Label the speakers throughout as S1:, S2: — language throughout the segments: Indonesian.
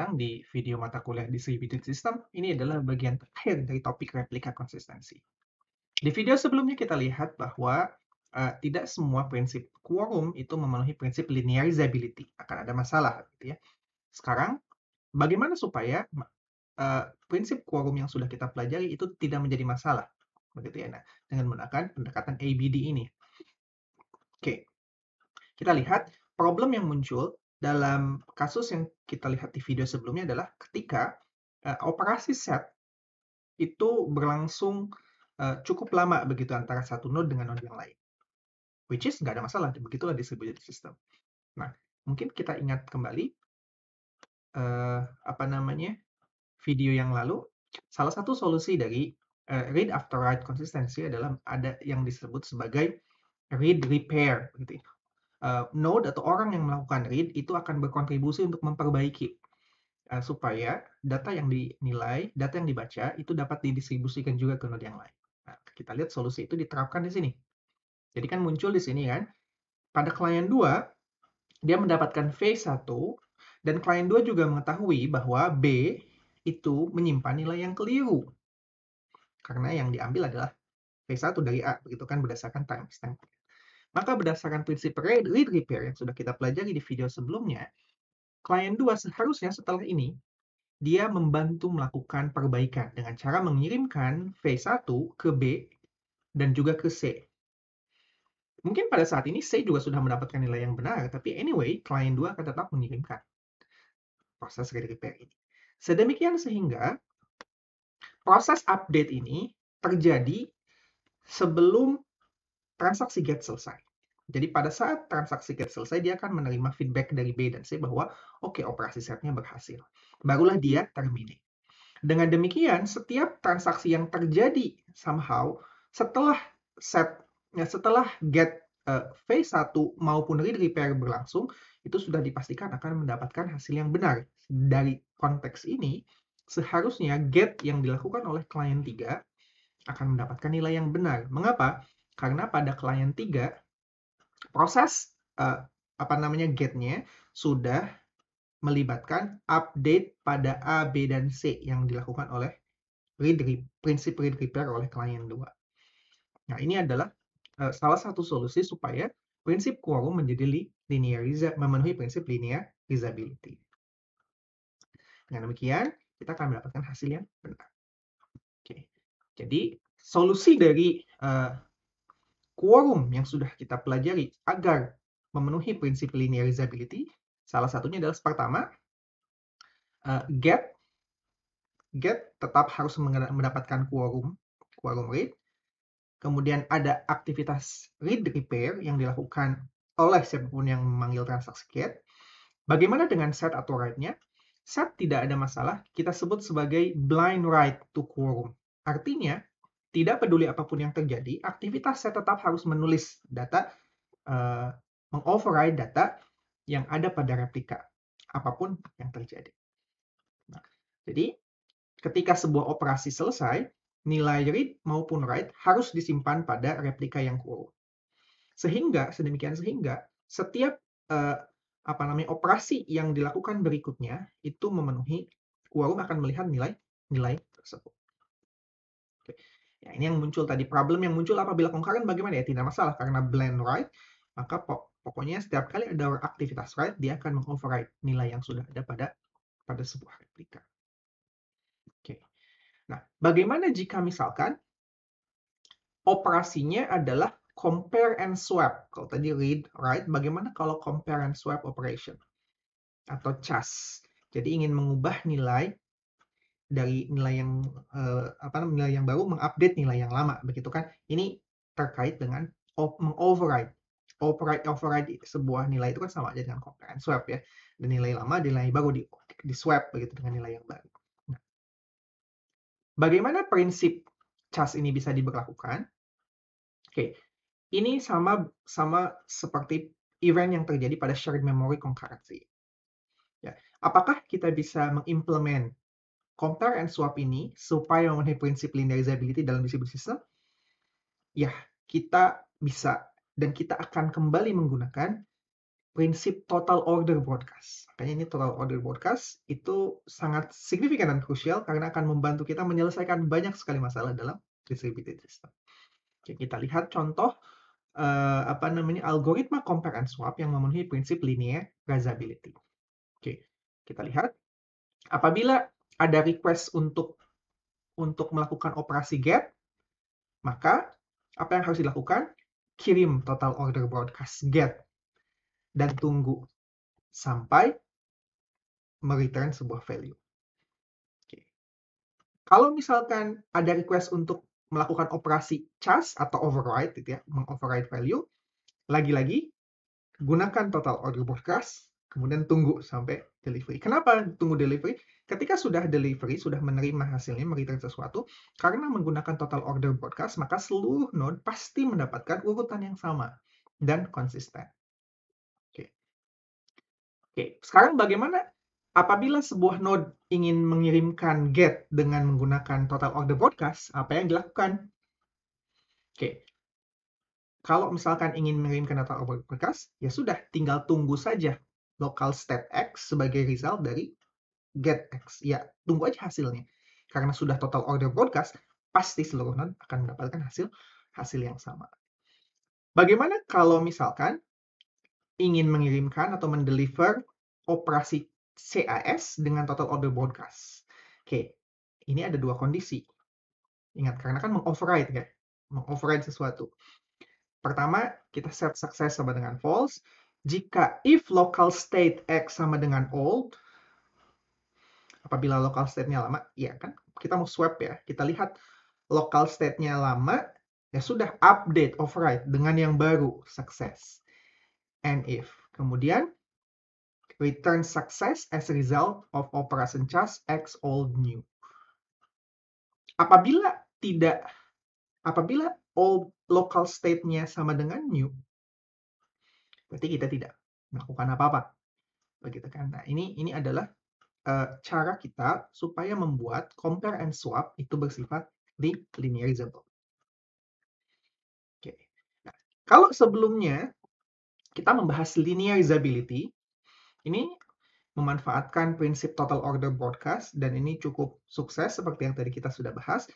S1: datang di video mata kuliah Distributed System. Ini adalah bagian terakhir dari topik replika konsistensi. Di video sebelumnya kita lihat bahwa uh, tidak semua prinsip quorum itu memenuhi prinsip linearizability. Akan ada masalah gitu ya. Sekarang bagaimana supaya uh, prinsip quorum yang sudah kita pelajari itu tidak menjadi masalah begitu ya nah dengan menggunakan pendekatan ABD ini oke okay. kita lihat problem yang muncul dalam kasus yang kita lihat di video sebelumnya adalah ketika uh, operasi set itu berlangsung uh, cukup lama begitu antara satu node dengan node yang lain. Which is nggak ada masalah, begitulah distributed system. Nah, mungkin kita ingat kembali uh, apa namanya video yang lalu. Salah satu solusi dari uh, read after write konsistensi adalah ada yang disebut sebagai read repair. Gitu. Ya uh, node atau orang yang melakukan read itu akan berkontribusi untuk memperbaiki uh, supaya data yang dinilai, data yang dibaca itu dapat didistribusikan juga ke node yang lain. Nah, kita lihat solusi itu diterapkan di sini. Jadi kan muncul di sini kan, pada klien 2 dia mendapatkan V1 dan klien 2 juga mengetahui bahwa B itu menyimpan nilai yang keliru. Karena yang diambil adalah V1 dari A, begitu kan berdasarkan timestamp. Maka berdasarkan prinsip read, repair yang sudah kita pelajari di video sebelumnya, klien 2 seharusnya setelah ini dia membantu melakukan perbaikan dengan cara mengirimkan V1 ke B dan juga ke C. Mungkin pada saat ini C juga sudah mendapatkan nilai yang benar, tapi anyway, klien 2 akan tetap mengirimkan proses read repair ini. Sedemikian sehingga proses update ini terjadi sebelum transaksi get selesai. Jadi pada saat transaksi get selesai, dia akan menerima feedback dari B dan C bahwa oke okay, operasi setnya berhasil. Barulah dia terminate. Dengan demikian, setiap transaksi yang terjadi somehow setelah set ya, setelah get uh, phase 1 maupun read repair berlangsung itu sudah dipastikan akan mendapatkan hasil yang benar. Dari konteks ini, seharusnya get yang dilakukan oleh klien 3 akan mendapatkan nilai yang benar. Mengapa? Karena pada klien 3 proses uh, apa namanya gate-nya sudah melibatkan update pada A, B, dan C yang dilakukan oleh read, prinsip read repair oleh klien 2. Nah, ini adalah uh, salah satu solusi supaya prinsip quorum menjadi linear memenuhi prinsip linear linearizability. Dengan demikian, kita akan mendapatkan hasil yang benar. Oke. Jadi, solusi dari uh, kuorum yang sudah kita pelajari agar memenuhi prinsip linearizability, salah satunya adalah pertama, uh, get, get tetap harus mendapatkan kuorum quorum read kemudian ada aktivitas read repair yang dilakukan oleh siapapun yang memanggil transaksi get, bagaimana dengan set atau write-nya? Set tidak ada masalah, kita sebut sebagai blind write to quorum. Artinya, tidak peduli apapun yang terjadi, aktivitas saya tetap harus menulis data, uh, mengoverride data yang ada pada replika, apapun yang terjadi. Nah, jadi, ketika sebuah operasi selesai, nilai read maupun write harus disimpan pada replika yang kurung. Sehingga, sedemikian sehingga, setiap uh, apa namanya operasi yang dilakukan berikutnya itu memenuhi quorum akan melihat nilai nilai tersebut. Ya, ini yang muncul tadi. Problem yang muncul apabila concurrent bagaimana ya? Tidak masalah karena blend right, maka pok pokoknya setiap kali ada aktivitas right, dia akan mengoverride nilai yang sudah ada pada pada sebuah replika. Oke. Nah, bagaimana jika misalkan operasinya adalah compare and swap. Kalau tadi read, write, bagaimana kalau compare and swap operation atau CAS? Jadi ingin mengubah nilai dari nilai yang uh, apa nilai yang baru mengupdate nilai yang lama begitu kan ini terkait dengan mengoverride override override sebuah nilai itu kan sama aja dengan and swap ya dan nilai lama nilai baru di di swap begitu dengan nilai yang baru nah, bagaimana prinsip cas ini bisa diberlakukan oke okay. ini sama sama seperti event yang terjadi pada shared memory concurrency ya apakah kita bisa mengimplement compare and swap ini supaya memenuhi prinsip linearizability dalam distribution system, ya kita bisa dan kita akan kembali menggunakan prinsip total order broadcast. Makanya ini total order broadcast itu sangat signifikan dan krusial karena akan membantu kita menyelesaikan banyak sekali masalah dalam distributed system. Oke, kita lihat contoh eh, apa namanya algoritma compare and swap yang memenuhi prinsip linearizability. Oke, kita lihat apabila ada request untuk untuk melakukan operasi get, maka apa yang harus dilakukan? Kirim total order broadcast get dan tunggu sampai mereturn sebuah value. Okay. Kalau misalkan ada request untuk melakukan operasi charge atau override, gitu ya, mengoverride value, lagi-lagi gunakan total order broadcast kemudian tunggu sampai delivery. Kenapa tunggu delivery? Ketika sudah delivery, sudah menerima hasilnya, mereturn sesuatu, karena menggunakan total order broadcast, maka seluruh node pasti mendapatkan urutan yang sama dan konsisten. Oke, Oke. sekarang bagaimana apabila sebuah node ingin mengirimkan get dengan menggunakan total order broadcast, apa yang dilakukan? Oke, kalau misalkan ingin mengirimkan total order broadcast, ya sudah, tinggal tunggu saja local state X sebagai result dari get X. Ya, tunggu aja hasilnya. Karena sudah total order broadcast, pasti seluruh node akan mendapatkan hasil hasil yang sama. Bagaimana kalau misalkan ingin mengirimkan atau mendeliver operasi CAS dengan total order broadcast? Oke, ini ada dua kondisi. Ingat, karena kan mengoverride ya, mengoverride sesuatu. Pertama, kita set success sama dengan false jika if local state X sama dengan old, apabila local state-nya lama, ya kan? Kita mau swap ya. Kita lihat local state-nya lama, ya sudah update override dengan yang baru, success. And if. Kemudian, return success as a result of operation charge X old new. Apabila tidak, apabila old local state-nya sama dengan new, berarti kita tidak melakukan apa-apa begitu kan nah ini ini adalah uh, cara kita supaya membuat compare and swap itu bersifat li linearizable oke nah, kalau sebelumnya kita membahas linearizability ini memanfaatkan prinsip total order broadcast dan ini cukup sukses seperti yang tadi kita sudah bahas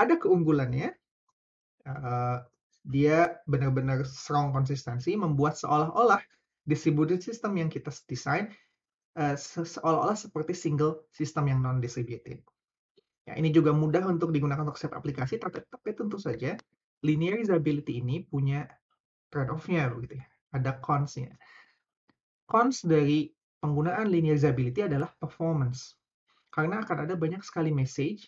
S1: ada keunggulannya eh, dia benar-benar strong konsistensi membuat seolah-olah distributed system yang kita desain eh, seolah-olah seperti single system yang non distributed. Ya, ini juga mudah untuk digunakan untuk setiap aplikasi, tapi, tentu saja linearizability ini punya trade-off-nya begitu ya. Ada cons-nya. Cons dari penggunaan linearizability adalah performance. Karena akan ada banyak sekali message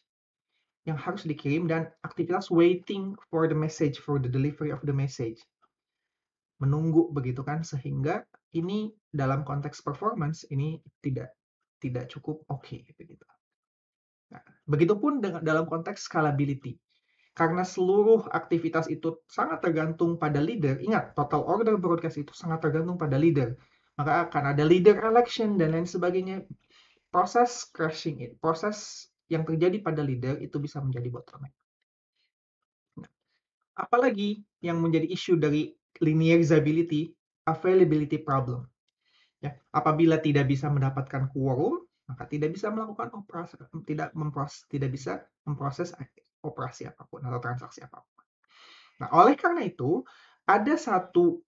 S1: yang harus dikirim dan aktivitas waiting for the message for the delivery of the message. Menunggu begitu kan sehingga ini dalam konteks performance ini tidak tidak cukup oke okay, begitu. Nah, begitupun dengan dalam konteks scalability. Karena seluruh aktivitas itu sangat tergantung pada leader. Ingat, total order broadcast itu sangat tergantung pada leader. Maka akan ada leader election dan lain sebagainya. Proses crashing it, proses yang terjadi pada leader itu bisa menjadi bottleneck. Nah, apalagi yang menjadi isu dari linearizability, availability problem. Ya, apabila tidak bisa mendapatkan quorum, maka tidak bisa melakukan operasi, tidak memproses, tidak bisa memproses operasi apapun atau transaksi apapun. Nah, oleh karena itu, ada satu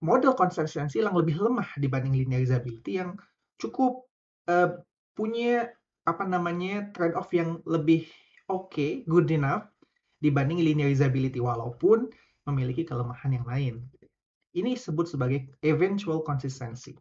S1: model konsistensi yang lebih lemah dibanding linearizability yang cukup uh, punya apa namanya trade off yang lebih oke, okay, good enough dibanding linearizability walaupun memiliki kelemahan yang lain. Ini disebut sebagai eventual consistency.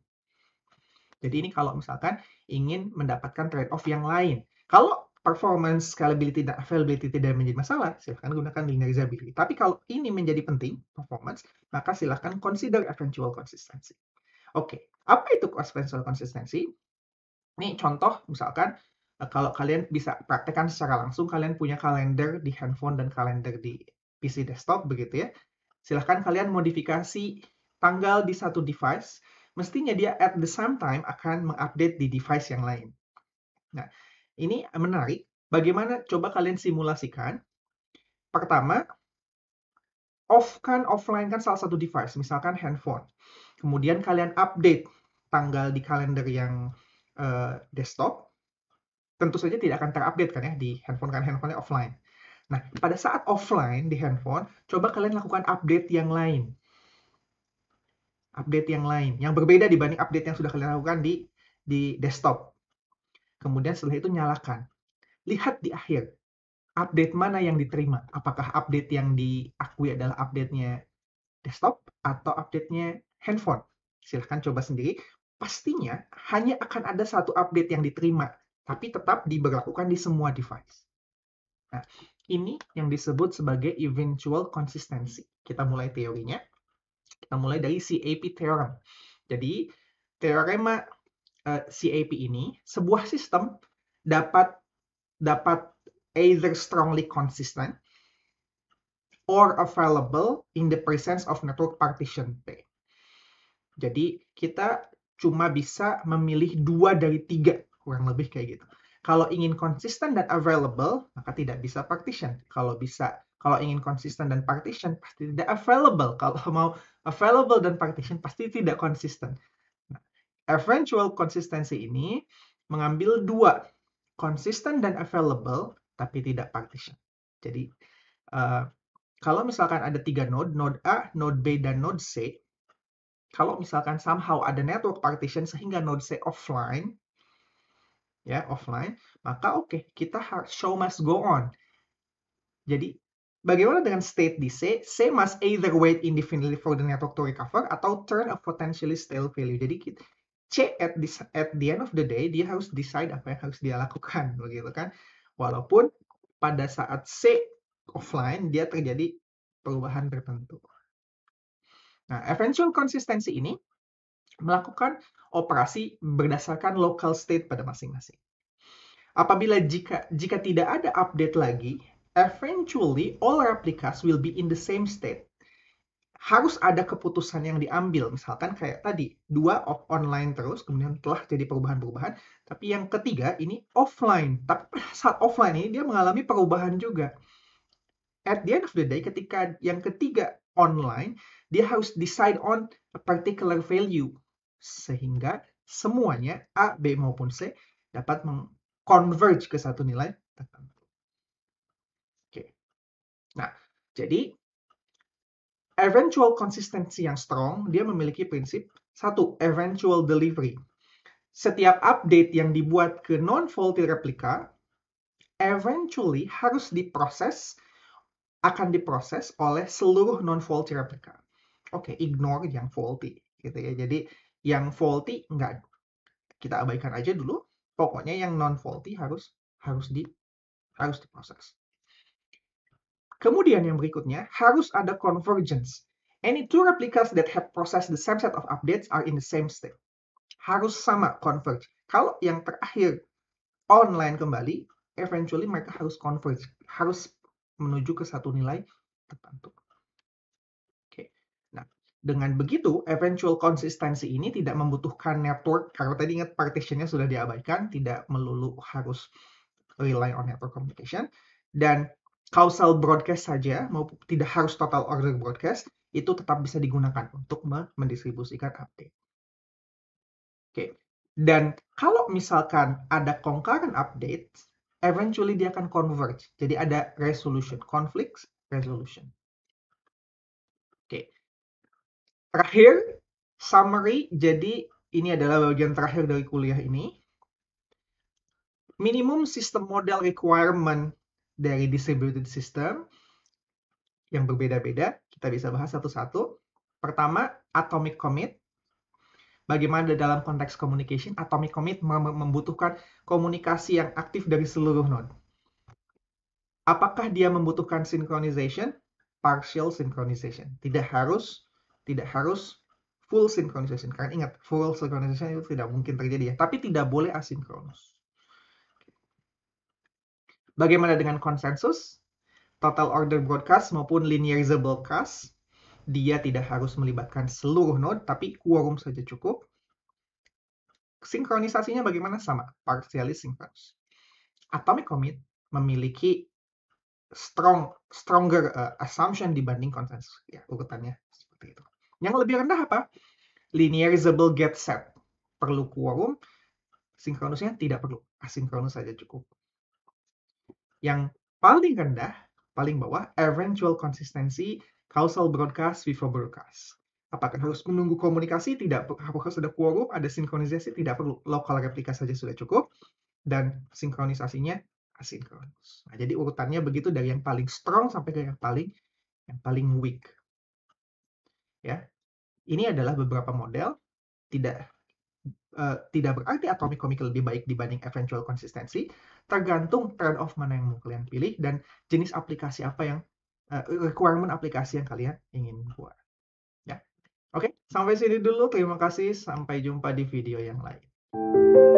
S1: Jadi ini kalau misalkan ingin mendapatkan trade off yang lain. Kalau performance, scalability, dan availability tidak menjadi masalah, silahkan gunakan linearizability. Tapi kalau ini menjadi penting, performance, maka silahkan consider eventual consistency. Oke, okay. apa itu eventual consistency? Ini contoh misalkan Eh, kalau kalian bisa praktekkan secara langsung, kalian punya kalender di handphone dan kalender di PC desktop begitu ya. Silahkan kalian modifikasi tanggal di satu device, mestinya dia at the same time akan mengupdate di device yang lain. Nah, ini menarik. Bagaimana coba kalian simulasikan? Pertama, off kan offline kan salah satu device, misalkan handphone. Kemudian kalian update tanggal di kalender yang uh, desktop, tentu saja tidak akan terupdate kan ya di handphone kan handphonenya offline. Nah, pada saat offline di handphone, coba kalian lakukan update yang lain. Update yang lain, yang berbeda dibanding update yang sudah kalian lakukan di di desktop. Kemudian setelah itu nyalakan. Lihat di akhir, update mana yang diterima. Apakah update yang diakui adalah update-nya desktop atau update-nya handphone. Silahkan coba sendiri. Pastinya hanya akan ada satu update yang diterima tapi tetap diberlakukan di semua device. Nah, ini yang disebut sebagai eventual consistency. Kita mulai teorinya. Kita mulai dari CAP theorem. Jadi, teorema uh, eh, CAP ini sebuah sistem dapat dapat either strongly consistent or available in the presence of network partition P. Jadi, kita cuma bisa memilih dua dari tiga kurang lebih kayak gitu. Kalau ingin konsisten dan available, maka tidak bisa partition. Kalau bisa, kalau ingin konsisten dan partition, pasti tidak available. Kalau mau available dan partition, pasti tidak konsisten. Nah, eventual konsistensi ini mengambil dua, konsisten dan available, tapi tidak partition. Jadi, uh, kalau misalkan ada tiga node, node A, node B, dan node C, kalau misalkan somehow ada network partition sehingga node C offline, ya offline, maka oke okay, kita show must go on. Jadi Bagaimana dengan state di C? C must either wait indefinitely for the network to recover atau turn a potentially stale value. Jadi kita, C at, this, at the end of the day dia harus decide apa yang harus dia lakukan begitu kan. Walaupun pada saat C offline dia terjadi perubahan tertentu. Nah, eventual consistency ini melakukan operasi berdasarkan local state pada masing-masing. Apabila jika jika tidak ada update lagi, eventually all replicas will be in the same state. Harus ada keputusan yang diambil, misalkan kayak tadi, dua off online terus, kemudian telah jadi perubahan-perubahan, tapi yang ketiga ini offline. Tapi saat offline ini dia mengalami perubahan juga. At the end of the day, ketika yang ketiga online, dia harus decide on a particular value sehingga semuanya A, B maupun C dapat mengconverge ke satu nilai tertentu. Oke. Nah, jadi eventual consistency yang strong dia memiliki prinsip satu eventual delivery. Setiap update yang dibuat ke non-faulty replica, eventually harus diproses akan diproses oleh seluruh non-faulty replica. Oke, okay, ignore yang faulty gitu ya. Jadi yang faulty enggak kita abaikan aja dulu. Pokoknya yang non faulty harus harus di harus diproses. Kemudian yang berikutnya harus ada convergence. Any two replicas that have processed the same set of updates are in the same state. Harus sama converge. Kalau yang terakhir online kembali, eventually mereka harus converge, harus menuju ke satu nilai tertentu. Dengan begitu, eventual konsistensi ini tidak membutuhkan network, karena tadi ingat partitionnya sudah diabaikan, tidak melulu harus rely on network communication. Dan causal broadcast saja, maupun tidak harus total order broadcast, itu tetap bisa digunakan untuk mendistribusikan update. Oke, dan kalau misalkan ada concurrent update, eventually dia akan converge. Jadi ada resolution, conflicts, resolution. terakhir summary jadi ini adalah bagian terakhir dari kuliah ini minimum sistem model requirement dari distributed system yang berbeda-beda kita bisa bahas satu-satu pertama atomic commit bagaimana dalam konteks communication atomic commit membutuhkan komunikasi yang aktif dari seluruh node apakah dia membutuhkan synchronization partial synchronization tidak harus tidak harus full synchronization. Karena ingat, full synchronization itu tidak mungkin terjadi ya, tapi tidak boleh asinkronus. Bagaimana dengan konsensus? Total order broadcast maupun linearizable cast, dia tidak harus melibatkan seluruh node, tapi quorum saja cukup. Sinkronisasinya bagaimana? Sama, partially synchronous. Atomic commit memiliki strong stronger uh, assumption dibanding konsensus ya urutannya yang lebih rendah apa? Linearizable get set. Perlu quorum. Sinkronusnya tidak perlu. Asinkronus saja cukup. Yang paling rendah, paling bawah, eventual consistency causal broadcast before broadcast. Apakah harus menunggu komunikasi? Tidak. Apakah sudah quorum, ada sinkronisasi? Tidak perlu. Lokal replika saja sudah cukup. Dan sinkronisasinya asinkronus. Nah, jadi urutannya begitu dari yang paling strong sampai ke yang paling yang paling weak. Ya, ini adalah beberapa model tidak uh, tidak berarti atomic chemical lebih baik dibanding eventual consistency, tergantung trade off mana yang mau kalian pilih dan jenis aplikasi apa yang uh, requirement aplikasi yang kalian ingin buat. Ya. Oke, okay, sampai sini dulu. Terima kasih. Sampai jumpa di video yang lain.